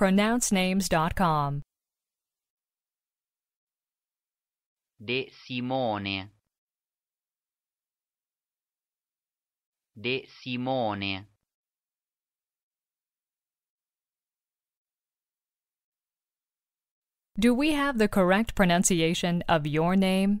pronouncenames.com. De Simone. De Simone. Do we have the correct pronunciation of your name?